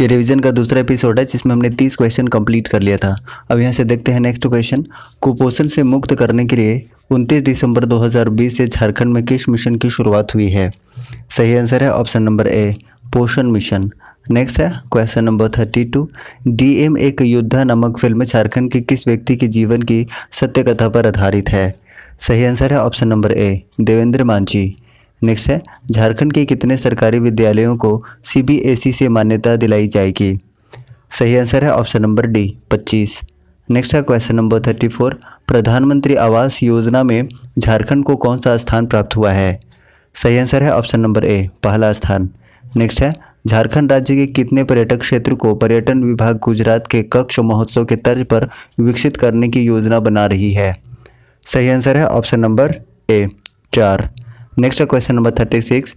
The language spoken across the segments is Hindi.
ये रिवीजन का दूसरा एपिसोड है जिसमें हमने तीस क्वेश्चन कंप्लीट कर लिया था अब यहाँ से देखते हैं नेक्स्ट क्वेश्चन कुपोषण से मुक्त करने के लिए उनतीस दिसंबर 2020 से झारखंड में किस मिशन की शुरुआत हुई है सही आंसर है option number A Poshan mission next है question number thirty two D M एक योद्धा नामक फिल्म झारखंड के किस व्यक्ति के जीवन की सत्य कथा पर आधारित है सही आंसर है option number A Devendra Manjhi next है झारखंड के कितने सरकारी विद्यालयों को सीबीएसई से मान्यता दिलाई जाएगी सही आंसर है ऑप्शन नंबर डी 25 नेक्स्ट है क्वेश्चन नंबर 34 प्रधानमंत्री आवास योजना में झारखंड को कौन सा स्थान प्राप्त हुआ है सही आंसर है ऑप्शन नंबर ए पहला स्थान नेक्स्ट है झारखंड राज्य के कितने पर्यटक क्षेत्र को पर्यटन विभाग गुजरात के कक्ष महोत्सव के तर्ज पर विकसित करने की योजना बना रही है सही आंसर है ऑप्शन नंबर ए चार next question number thirty six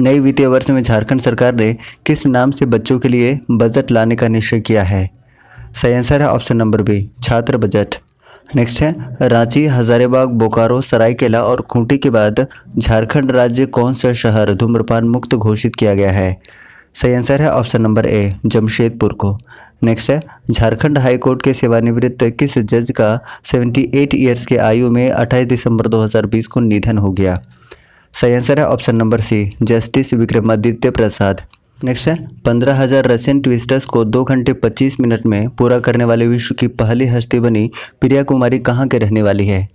नई वित्तीय वर्ष में झारखंड सरकार ने किस नाम से बच्चों के लिए बजट लाने का निश्चय किया है सही आंसर है ऑप्शन नंबर बी छात्र बजट नेक्स्ट है रांची हजारीबाग बोकारो सरायकेला और खूंटी के बाद झारखंड राज्य कौन सा शहर धूम्रपान मुक्त घोषित किया गया है सही आंसर है ऑप्शन नंबर ए जमशेदपुर को नेक्स्ट है झारखंड हाईकोर्ट के सेवानिवृत्त किस जज का 78 ईयर्स के आयु में 28 दिसंबर 2020 को निधन हो गया सही आंसर है option number C justice Vikramaditya Prasad next है पंद्रह हज़ार रशियन ट्विस्टर्स को दो घंटे पच्चीस मिनट में पूरा करने वाले विश्व की पहली हस्ती बनी प्रिया कुमारी कहाँ के रहने वाली है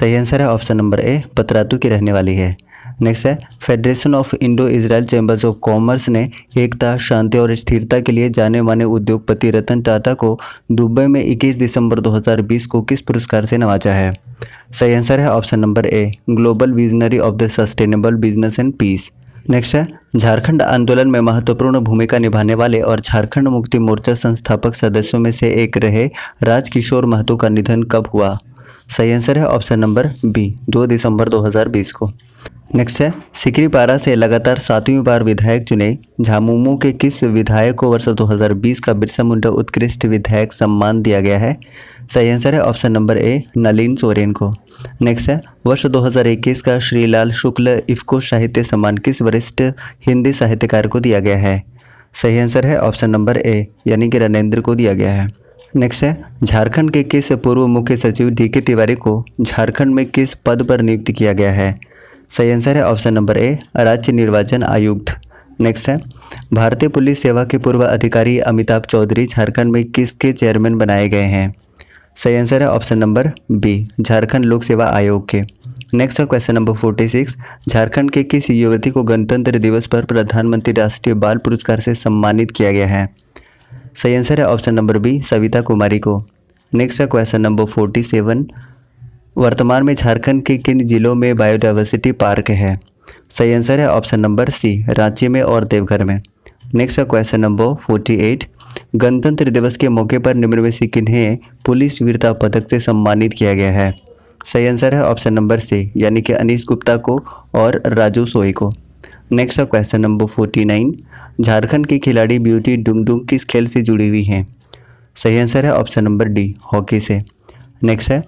सही आंसर है ऑप्शन नंबर ए पतरातू की रहने वाली है नेक्स्ट है federation of Indo Israel chambers of commerce ने एकता शांति और स्थिरता के लिए जाने माने उद्योगपति रतन टाटा को दुबई में 21 दिसंबर 2020 को किस पुरस्कार से नवाजा है सही आंसर है option number A global visionary of the sustainable business and peace next है झारखंड आंदोलन में महत्वपूर्ण भूमिका निभाने वाले और झारखंड मुक्ति मोर्चा संस्थापक सदस्यों में से एक रहे राजकिशोर महतो का निधन कब हुआ सही आंसर है ऑप्शन नंबर बी दो दिसंबर 2020 को नेक्स्ट है सिकरीपारा से लगातार सातवीं बार विधायक चुने झामुमो के किस विधायक को वर्ष 2020 का बिरसा मुंडा उत्कृष्ट विधायक सम्मान दिया गया है सही आंसर है option number A Nalin Soren को नेक्स्ट है वर्ष 2021 का श्रीलाल शुक्ल इफ्को साहित्य सम्मान किस वरिष्ठ हिंदी साहित्यकार को दिया गया है सही आंसर है ऑप्शन नंबर ए यानी कि रणेंद्र को दिया गया है नेक्स्ट है झारखंड के किस पूर्व मुख्य सचिव डी के तिवारी को झारखंड में किस पद पर नियुक्त किया गया है सही आंसर है ऑप्शन नंबर ए राज्य निर्वाचन आयुक्त नेक्स्ट है भारतीय पुलिस सेवा के पूर्व अधिकारी अमिताभ चौधरी झारखंड में किसके चेयरमैन बनाए गए हैं सही आंसर है ऑप्शन नंबर बी झारखंड लोक सेवा आयोग के नेक्स्ट है question number forty six Jharkhand के किस युवती को गणतंत्र दिवस पर प्रधानमंत्री राष्ट्रीय बाल पुरस्कार से सम्मानित किया गया है सही आंसर है option number B Savita Kumari को नेक्स्ट है क्वेश्चन नंबर फोर्टी सेवन वर्तमान में झारखंड के किन जिलों में बायोडाइवर्सिटी पार्क है सही आंसर है ऑप्शन नंबर सी रांची में और देवघर में नेक्स्ट है क्वेश्चन नंबर फोर्टी एट गणतंत्र दिवस के मौके पर निम्न में से किन्हें पुलिस वीरता पदक से सम्मानित किया गया है सही आंसर है ऑप्शन नंबर सी यानी कि अनिश गुप्ता को और राजू सोई को नेक्स्ट का question number forty nine Jharkhand की खिलाड़ी ब्यूटी डुंगडुंग किस खेल से जुड़ी हुई हैं सही आंसर है ऑप्शन नंबर डी हॉकी से नेक्स्ट है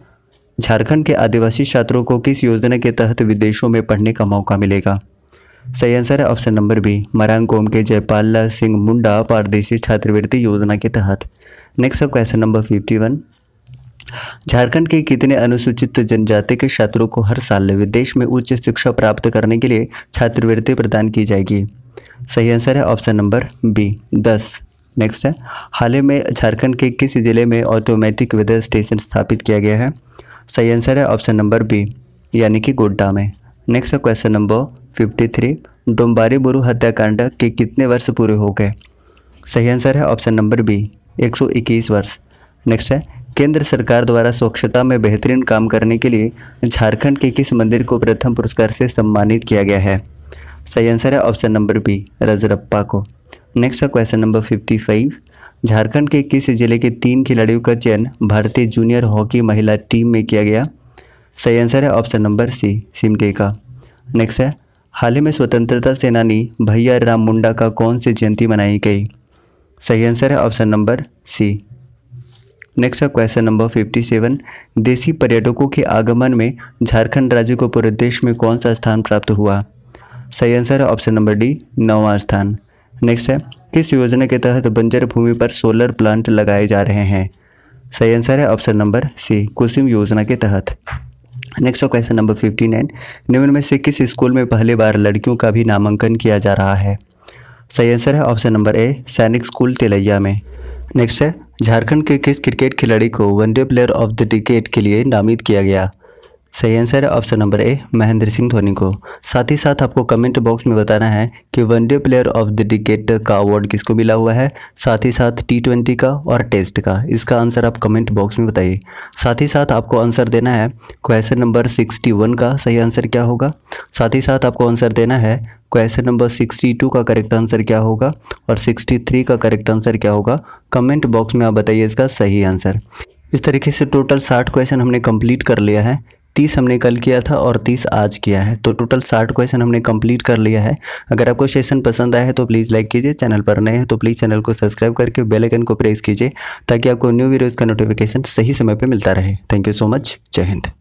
झारखंड के आदिवासी छात्रों को किस योजना के तहत विदेशों में पढ़ने का मौका मिलेगा सही आंसर है ऑप्शन नंबर बी मरांगकोम के जयपाल सिंह मुंडा पारदेशी छात्रवृत्ति योजना के तहत नेक्स्ट है question number fifty one Jharkhand के कितने अनुसूचित जनजाति के छात्रों को हर साल विदेश में उच्च शिक्षा प्राप्त करने के लिए छात्रवृत्ति प्रदान की जाएगी सही आंसर है ऑप्शन नंबर बी दस नेक्स्ट है हाल ही में झारखंड के किस ज़िले में ऑटोमेटिक वेदर स्टेशन स्थापित किया गया है सही आंसर है ऑप्शन नंबर बी यानी कि गोड्डा में next question number fifty three Dombari Buru हत्याकांड के कितने वर्ष पूरे हो गए सही आंसर है ऑप्शन नंबर बी एक सौ इक्कीस वर्ष नेक्स्ट है केंद्र सरकार द्वारा स्वच्छता में बेहतरीन काम करने के लिए झारखंड के किस मंदिर को प्रथम पुरस्कार से सम्मानित किया गया है सही आंसर है ऑप्शन नंबर बी रजरप्पा को नेक्स्ट है question number fifty five Jharkhand के किस जिले के तीन खिलाड़ियों का चयन भारतीय जूनियर हॉकी महिला टीम में किया गया सही आंसर है ऑप्शन नंबर सी सिमटे का नेक्स्ट है हाल ही में स्वतंत्रता सेनानी भैया राम मुंडा का कौन सी जयंती मनाई गई सही आंसर है ऑप्शन नंबर सी नेक्स्ट है क्वेश्चन नंबर फिफ्टी सेवन देसी पर्यटकों के आगमन में झारखंड राज्य को पूरे देश में कौन सा स्थान प्राप्त हुआ सही आंसर है ऑप्शन नंबर डी नौवा स्थान नेक्स्ट है किस योजना के तहत बंजर भूमि पर सोलर प्लांट लगाए जा रहे हैं सही आंसर है ऑप्शन नंबर सी कुसुम योजना के तहत next question number fifty nine निम्न में से किस स्कूल में पहली बार लड़कियों का भी नामांकन किया जा रहा है सही आंसर है ऑप्शन नंबर ए सैनिक स्कूल तिलैया में नेक्स्ट है झारखंड के किस क्रिकेट खिलाड़ी को one day player of the decade के लिए नामित किया गया सही आंसर है option number A Mahendra Singh Dhoni को साथ ही साथ आपको कमेंट बॉक्स में बताना है कि one day player of the decade का अवार्ड किसको मिला हुआ है साथ ही साथ टी ट्वेंटी का और टेस्ट का इसका आंसर आप कमेंट बॉक्स में बताइए साथ ही साथ आपको आंसर देना है क्वेश्चन नंबर सिक्सटी वन का सही आंसर क्या होगा साथ ही साथ आपको आंसर देना है क्वेश्चन नंबर सिक्सटी टू का करेक्ट आंसर क्या होगा और सिक्सटी थ्री का करेक्ट आंसर क्या होगा कमेंट बॉक्स में आप बताइए इसका सही आंसर इस तरीके से टोटल साठ क्वेश्चन हमने कंप्लीट कर लिया है तीस हमने कल किया था और तीस आज किया है तो टोटल साठ क्वेश्चन हमने कंप्लीट कर लिया है अगर आपको सेशन पसंद आया है तो प्लीज़ लाइक कीजिए चैनल पर नए हैं तो प्लीज़ चैनल को सब्सक्राइब करके बेल आइकन को प्रेस कीजिए ताकि आपको न्यू वीडियोज़ का नोटिफिकेशन सही समय पर मिलता रहे थैंक यू सो मच जय हिंद